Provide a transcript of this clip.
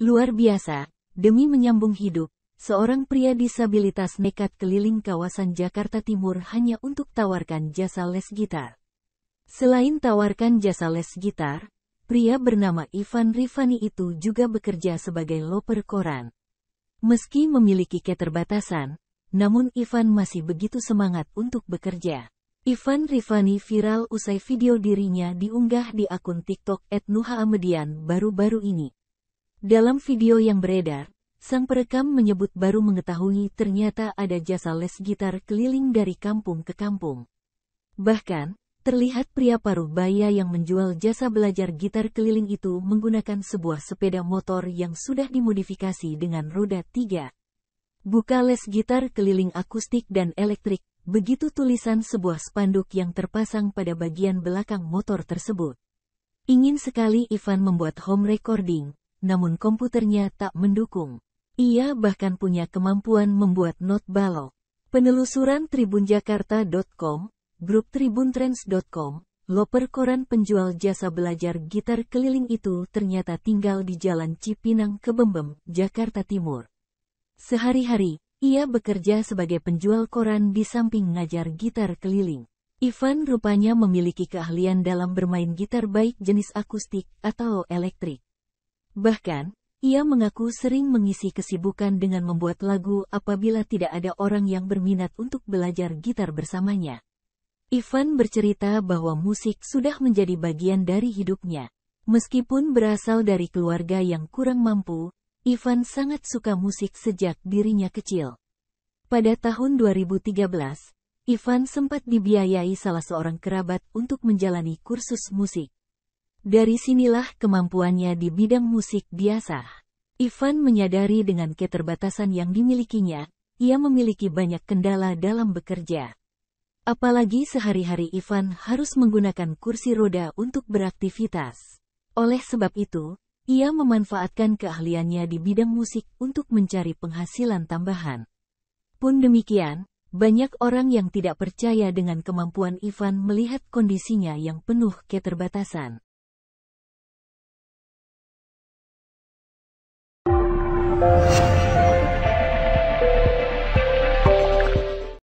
Luar biasa, demi menyambung hidup, seorang pria disabilitas nekat keliling kawasan Jakarta Timur hanya untuk tawarkan jasa les gitar. Selain tawarkan jasa les gitar, pria bernama Ivan Rifani itu juga bekerja sebagai loper koran. Meski memiliki keterbatasan, namun Ivan masih begitu semangat untuk bekerja. Ivan Rifani viral usai video dirinya diunggah di akun TikTok @nuhaamedian baru-baru ini. Dalam video yang beredar, sang perekam menyebut baru mengetahui ternyata ada jasa les gitar keliling dari kampung ke kampung. Bahkan, terlihat pria paruh baya yang menjual jasa belajar gitar keliling itu menggunakan sebuah sepeda motor yang sudah dimodifikasi dengan roda tiga. Buka les gitar keliling akustik dan elektrik, begitu tulisan sebuah spanduk yang terpasang pada bagian belakang motor tersebut. Ingin sekali Ivan membuat home recording, namun komputernya tak mendukung. Ia bahkan punya kemampuan membuat not balok. Penelusuran tribunjakarta.com, grup tribuntrends.com, loper koran penjual jasa belajar gitar keliling itu ternyata tinggal di Jalan Cipinang Kebembem, Jakarta Timur. Sehari-hari, ia bekerja sebagai penjual koran di samping ngajar gitar keliling. Ivan rupanya memiliki keahlian dalam bermain gitar baik jenis akustik atau elektrik. Bahkan, ia mengaku sering mengisi kesibukan dengan membuat lagu apabila tidak ada orang yang berminat untuk belajar gitar bersamanya. Ivan bercerita bahwa musik sudah menjadi bagian dari hidupnya. Meskipun berasal dari keluarga yang kurang mampu, Ivan sangat suka musik sejak dirinya kecil. Pada tahun 2013, Ivan sempat dibiayai salah seorang kerabat untuk menjalani kursus musik. Dari sinilah kemampuannya di bidang musik biasa. Ivan menyadari dengan keterbatasan yang dimilikinya, ia memiliki banyak kendala dalam bekerja. Apalagi sehari-hari Ivan harus menggunakan kursi roda untuk beraktivitas. Oleh sebab itu, ia memanfaatkan keahliannya di bidang musik untuk mencari penghasilan tambahan. Pun demikian, banyak orang yang tidak percaya dengan kemampuan Ivan melihat kondisinya yang penuh keterbatasan. Thank you.